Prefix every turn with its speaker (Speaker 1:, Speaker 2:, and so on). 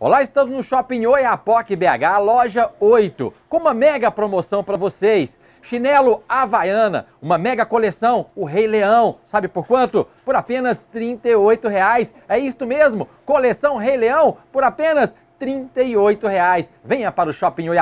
Speaker 1: Olá, estamos no Shopping Oi BH, loja 8, com uma mega promoção para vocês. Chinelo Havaiana, uma mega coleção, o Rei Leão, sabe por quanto? Por apenas R$ reais. É isto mesmo, coleção Rei Leão por apenas R$ reais. Venha para o Shopping Oi